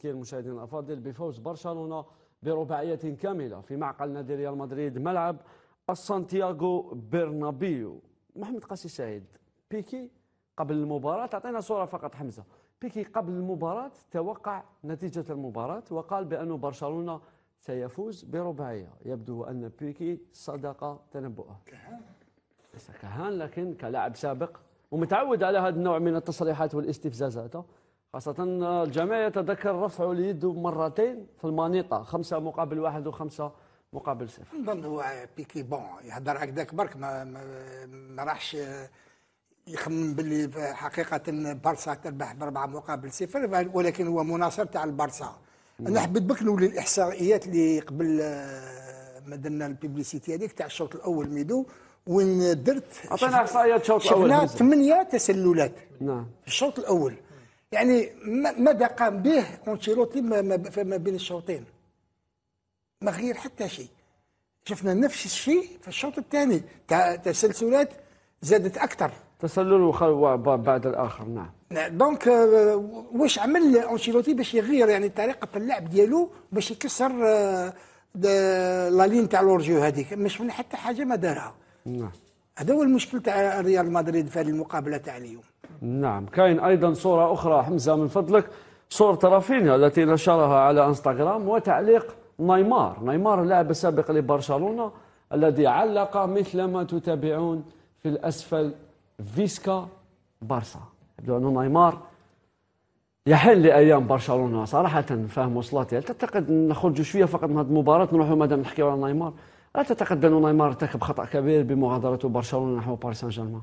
تذكير مشاهدينا الأفاضل بفوز برشلونة برباعية كاملة في معقل نادي ريال مدريد ملعب السانتياغو برنابيو محمد قاسي سعيد بيكي قبل المباراة تعطينا صورة فقط حمزة بيكي قبل المباراة توقع نتيجة المباراة وقال بأن برشلونة سيفوز برباعية يبدو أن بيكي صدق تنبؤه كهان لكن كلاعب سابق ومتعود على هذا النوع من التصريحات والاستفزازات خاصة الجميع يتذكر رفع اليد مرتين في المانيطة خمسة مقابل واحد وخمسة مقابل صفر نظن هو بيكي بون يهضر هكذاك برك ما, ما, ما راحش يخمم باللي حقيقة بارسا تربح بأربعة مقابل صفر ولكن هو مناصر تاع البارسا نعم. أنا حبيت بك نولي الإحصائيات اللي قبل آه، ما درنا البيبليسيتي هذيك تاع الشوط الأول ميدو وين درت عطينا إحصائيات الشوط الأول شفنا ثمانية تسللات نعم في الشوط الأول يعني ماذا قام به أنشيلوتي فما بين الشوطين ما غير حتى شيء شفنا نفس الشيء في الشوط الثاني تسلسلات زادت أكثر تسلل بعد الآخر نعم, نعم. دونك آه، واش عمل أنشيلوتي باش يغير يعني طريقة اللعب ديالو باش يكسر آه، لا لين تاع لورجيو هذيك ما شفنا حتى حاجة ما دارها نعم هذا هو المشكل تاع ريال مدريد في هذه المقابلة تاع اليوم نعم كاين أيضا صورة أخرى حمزة من فضلك صورة رافينيا التي نشرها على انستغرام وتعليق نيمار نيمار اللاعب السابق لبرشلونة الذي علق مثل ما تتابعون في الأسفل فيسكا بارسا يبدو أن نيمار يحل لأيام برشلونة صراحة فهم وصلاتي هل تعتقد نخرج شوية فقط من هذه المباراة نروحوا مادام نحكيو على نيمار لا تعتقد أن نيمار ارتكب خطأ كبير بمغادرته برشلونة نحو باريس سان جيرمان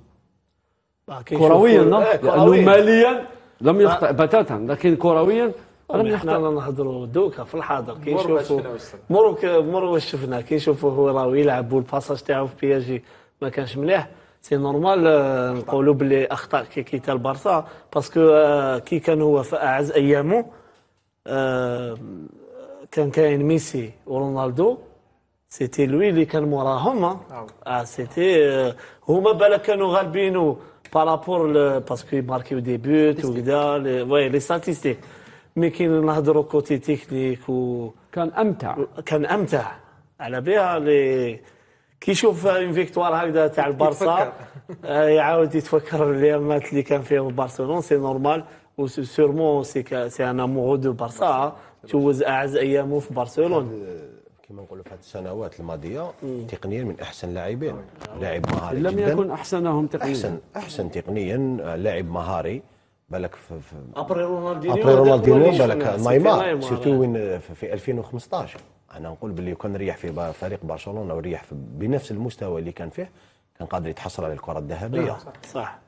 كرويا نعم. إيه، لانه ماليا لم يخطئ بتاتا لكن كرويا لم يخطئ احنا نهضروا دوكا في الحاضر كي نشوفوا مرو مرو شفنا كي نشوفوا هو راهو يلعب والباساج تاعو في بياجي ما كانش مليح سي نورمال آه، نقولوا باللي اخطا كي كيتا البارسا باسكو آه، كي كان هو في اعز ايامه آه، كان كاين ميسي ورونالدو سيتي لوي اللي كان موراهم اه سيتي نعم. ah، هما بالك كانوا غالبين par rapport le, parce qu'il marquait des buts وكذا لي ouais, les statistiques مي كي نهضروا كوتي تكنيك و كان امتع كان امتع على بها اللي كي يشوف اون فيكتوار هكذا تاع البارسا يعاود يتفكر الايامات اللي كان فيهم برشلونه سي نورمال وسيرمون سي سي ان امورو دو بارسا توز اعز ايامه في برشلونه كما نقولوا في هذه السنوات الماضيه تقنيا من احسن لاعبين لاعب مهاري لم جداً. يكن احسنهم تقنيا احسن احسن تقنيا آه، لاعب مهاري بالك في, ابري رونالدينيو ابري رونالدينيو بالك نيمار سيرتو وين في 2015 انا نقول باللي كان ريح في فريق برشلونه وريح بنفس المستوى اللي كان فيه كان قادر يتحصل على الكره الذهبيه نعم، صح, صح.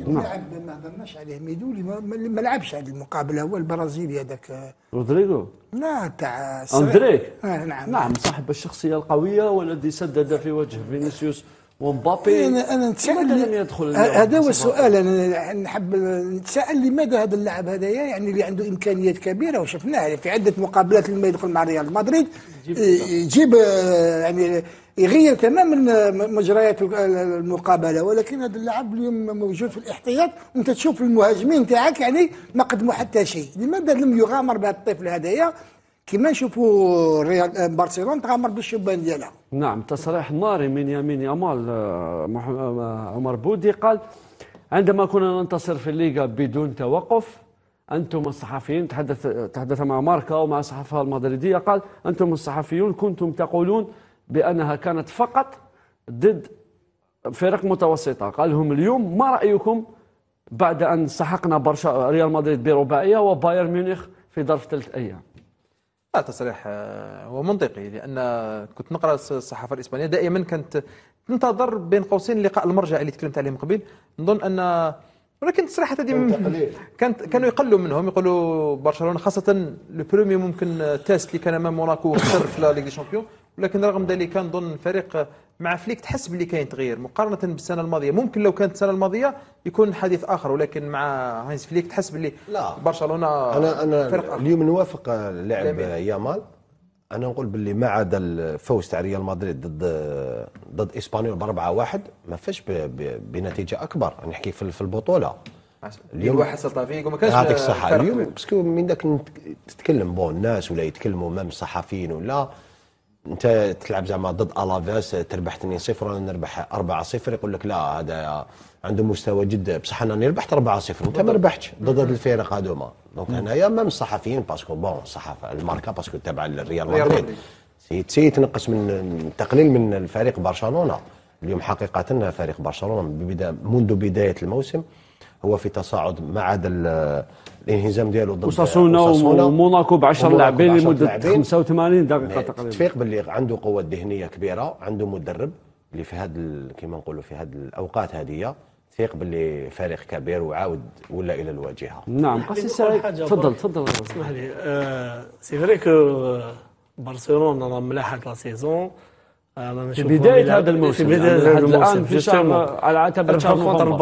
نعم ما ظناش عليه ميدولي ما لعبش هذه المقابله هو البرازيلي هذاك رودريجو لا تاع اندريك آه نعم نعم صاحب الشخصيه القويه والذي سدد في وجه فينيسيوس ومبابي انا انا نتساءل لم يدخل آه، هذا هو السؤال انا نحب نتساءل لماذا هذا اللاعب هذايا يعني اللي عنده امكانيات كبيره وشفناه في عده مقابلات لما يدخل مع ريال مدريد آه، يجيب آه، يعني يغير تماما مجريات المقابله ولكن هذا اللاعب اليوم موجود في الاحتياط وانت تشوف المهاجمين تاعك يعني ما قدموا حتى شيء لماذا لم يغامر بهذا الطفل هذايا كما نشوفوا ريال آه، برشلونه تغامر بالشبان ديالها نعم تصريح ناري من يمين يامال آه، آه، عمر بودي قال عندما كنا ننتصر في الليغا بدون توقف انتم الصحفيين تحدث تحدث مع ماركا ومع الصحافه المدريديه قال انتم الصحفيون كنتم تقولون بأنها كانت فقط ضد فرق متوسطة قال لهم اليوم ما رأيكم بعد أن سحقنا برشا ريال مدريد برباعية وبايرن ميونخ في ظرف ثلاث أيام لا تصريح آه، هو منطقي لان كنت نقرا الصحافه الاسبانيه دائما كانت تنتظر بين قوسين لقاء المرجع اللي تكلمت عليه من قبل نظن ان ولكن التصريحات هذه كانت كانوا يقلوا منهم يقولوا برشلونه خاصه لو برومي ممكن تاس آه، اللي كان امام موناكو خسر في لا ليغ دي شامبيون ولكن رغم ذلك نظن الفريق مع فليك تحس باللي كاين تغيير مقارنه بالسنه الماضيه ممكن لو كانت السنه الماضيه يكون حديث اخر ولكن مع هانز فليك تحس باللي برشلونه انا انا فرق آخر. اليوم نوافق اللاعب يامال انا نقول باللي ما عدا الفوز تاع ريال مدريد ضد ضد اسبانيول ب 4 1 ما فاش بنتيجه اكبر نحكي في البطوله اليوم واحد فيك وما كانش يعطيك الصحه اليوم باسكو من داك تتكلم بون الناس ولا يتكلموا مام الصحفيين ولا انت تلعب زعما ضد الافاس تربح 2-0 وانا نربح 4-0 يقول لك لا هذا عنده مستوى جدا بصح انا ربحت 4-0 انت ما ربحتش ضد الفرق هذوما دونك هنايا مام الصحفيين باسكو بون الصحافه الماركه باسكو تابعه للريال مدريد سي سي تنقص من تقليل من الفريق برشلونه اليوم حقيقه فريق برشلونه منذ بدايه الموسم هو في تصاعد ما عدا الانهزام ديالو ضد وساسونا وموناكو ب 10 لاعبين لمده 85 دقيقه تقريبا تفيق باللي عنده قوه ذهنيه كبيره عنده مدرب اللي في هذا كما نقولوا في هذه الاوقات هذه تفيق باللي فريق كبير وعاود ولا الى الواجهه نعم سعيد تفضل تفضل اسمح لي سي فري كو برشلونه راه ملاحق لا سيزون آه، في بدايه هذا الموسم في بدايه يعني هذا الموسم الان في على عتبه شهر كونتر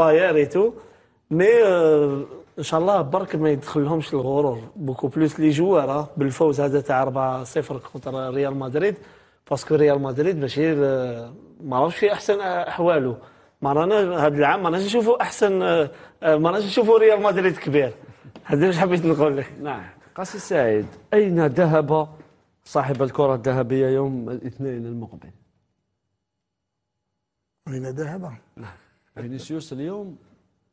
مي آه، ان شاء الله برك ما يدخلهمش الغرور بوكو بلوس لي جوار آه، بالفوز هذا تاع 4-0 كونتر ريال مدريد باسكو ريال مدريد ماشي آه، ما راهوش في احسن احواله ما رانا هذا العام ما راناش نشوفوا احسن ما راناش نشوفوا ريال مدريد كبير هذا واش حبيت نقول لك نعم قاسي سعيد اين ذهب صاحب الكره الذهبيه يوم الاثنين المقبل اين ذهب نعم. فينيسيوس اليوم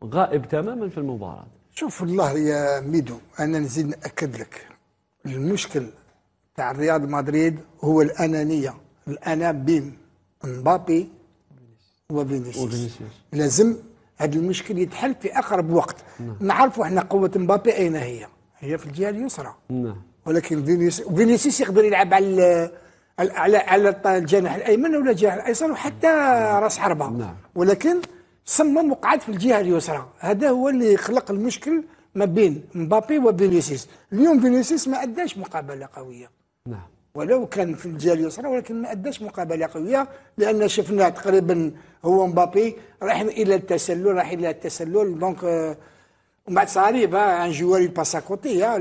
غائب تماما في المباراة شوف الله يا ميدو أنا نزيد نأكد لك المشكل تاع رياض مدريد هو الأنانية الأنا بين مبابي وفينيسيوس لازم هذا المشكل يتحل في أقرب وقت نعم. نعرفوا احنا قوة مبابي أين هي هي في الجهة اليسرى نعم. ولكن فينيسيوس يقدر يلعب على على على الجناح الايمن ولا الجناح الايسر وحتى نعم. راس حربه نعم. ولكن صمم وقعد في الجهه اليسرى هذا هو اللي خلق المشكل ما بين مبابي وفينيسيوس اليوم فينيسيوس ما اداش مقابله قويه نعم ولو كان في الجهه اليسرى ولكن ما اداش مقابله قويه لان شفنا تقريبا هو مبابي راح الى التسلل راح الى التسلل دونك euh, ومن بعد صعيب ان جوار باسا كوتي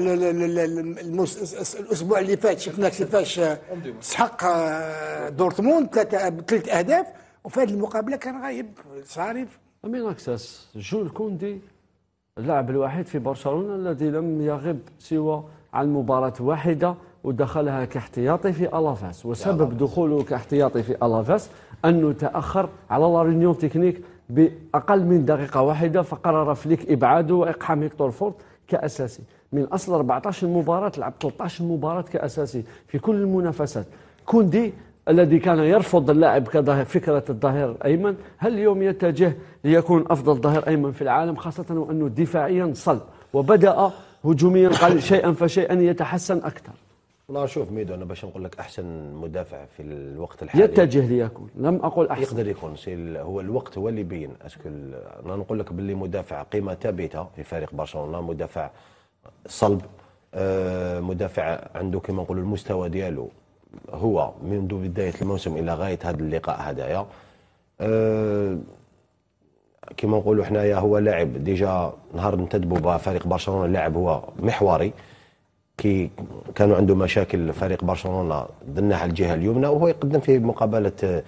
الاسبوع اللي فات شفنا كيفاش آه، سحق آه، دورتموند ثلاث آه، اهداف وفي هذه المقابله كان غايب صارف امين اكساس جول كوندي اللاعب الوحيد في برشلونه الذي لم يغب سوى عن مباراه واحده ودخلها كاحتياطي في الافاس وسبب دخوله كاحتياطي في الافاس انه تاخر على لا رينيون تكنيك باقل من دقيقه واحده فقرر فليك ابعاده واقحام هيكتور فورد كاساسي من اصل 14 مباراه لعب 13 مباراه كاساسي في كل المنافسات كوندي الذي كان يرفض اللاعب فكرة الظهير الأيمن هل اليوم يتجه ليكون أفضل ظهير أيمن في العالم خاصة وأنه دفاعيا صلب وبدأ هجوميا قال شيئا فشيئا يتحسن أكثر لا شوف ميدو انا باش نقول لك احسن مدافع في الوقت الحالي يتجه ليكون لم اقل احسن يقدر يكون هو الوقت هو اللي يبين اسكو انا نقول لك باللي مدافع قيمه ثابته في فريق برشلونه مدافع صلب آه، مدافع عنده كما نقولوا المستوى ديالو هو منذ بداية الموسم إلى غاية هذا اللقاء هدايا أه كما نقولوا حنايا هو لاعب ديجا نهار انتدبوا بفريق برشلونة اللاعب هو محوري كي كانوا عنده مشاكل فريق برشلونة دناها الجهة اليمنى وهو يقدم في مقابلة أه،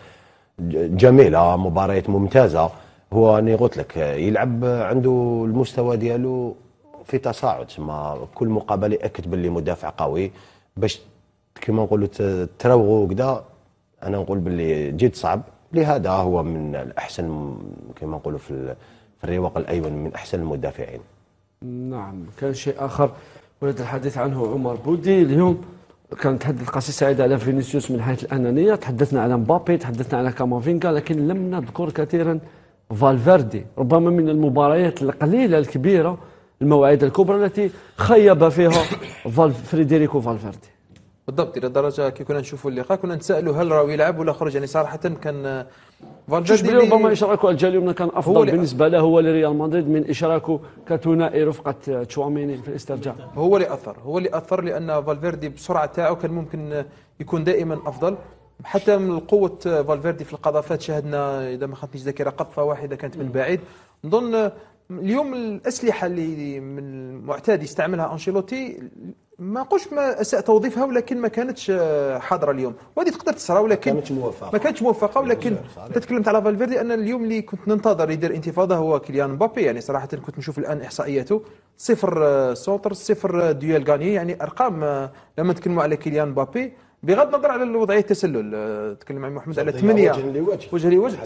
جميلة مباريات ممتازة هو أنا قلت لك يلعب عنده المستوى ديالو في تصاعد ما كل مقابله اكد باللي مدافع قوي باش كما نقولوا تروغوا وكذا انا نقول باللي جد صعب لهذا هو من الاحسن كما نقولوا في الرواق الايمن من احسن المدافعين نعم كان شيء اخر ولد الحديث عنه عمر بودي اليوم كان تحدث قصي سعيد على فينيسيوس من حيث الانانيه تحدثنا على مبابي تحدثنا على كامافينغا لكن لم نذكر كثيرا فالفيردي ربما من المباريات القليله الكبيره المواعيد الكبرى التي خيب فيها فريديريكو فالفيردي بالضبط الى درجه كي كنا نشوفوا اللقاء كنا نتسالوا هل راهو يلعب ولا خرج يعني صراحه كان فالفيردي بلي ربما اشراكه الجاليوم كان افضل بالنسبه له هو لريال مدريد من اشراكه كثنائي رفقه تشواميني في الاسترجاع هو اللي اثر هو اللي اثر لان فالفيردي بسرعه تاعو كان ممكن يكون دائما افضل حتى من قوه فالفيردي في القذافات شاهدنا اذا ما خانتنيش ذاكره قطفه واحده كانت من بعيد نظن اليوم الاسلحه اللي من المعتاد يستعملها انشيلوتي ما قلتش ما اساء توظيفها ولكن ما كانتش آه، حاضره اليوم وهذه تقدر تصرى ولكن ما كانتش موفقه ما كانتش موفقه ولكن انت تكلمت على فالفيردي ان اليوم اللي كنت ننتظر يدير انتفاضه هو كيليان مبابي يعني صراحه كنت نشوف الان احصائياته صفر آه، سوتر صفر آه، ديال غاني يعني ارقام لما نتكلموا على كيليان مبابي بغض النظر على الوضعيه التسلل تكلم عن محمد على ثمانيه وجه لوجه وجه لوجه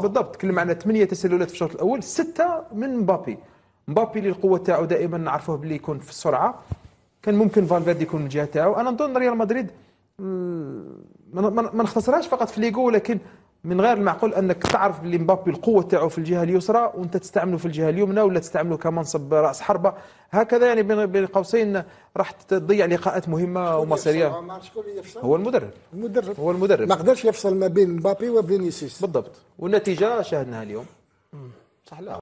بالضبط تكلم على ثمانيه تسللات في الشوط الاول سته من مبابي مبابي اللي القوه تاعو دائما نعرفوه بلي يكون في السرعه كان ممكن فالفيردي يكون الجهه تاعو انا نظن ريال مدريد ما نختصرهاش فقط في ليغو ولكن من غير المعقول انك تعرف بلي مبابي القوه تاعو في الجهه اليسرى وانت تستعمله في الجهه اليمنى ولا تستعمله كمنصب راس حربه هكذا يعني بين قوسين راح تضيع لقاءات مهمه ومصيريه هو المدرب المدرب هو المدرب ما قدرش يفصل ما بين مبابي وفينيسيوس بالضبط والنتيجه شاهدناها اليوم صح لا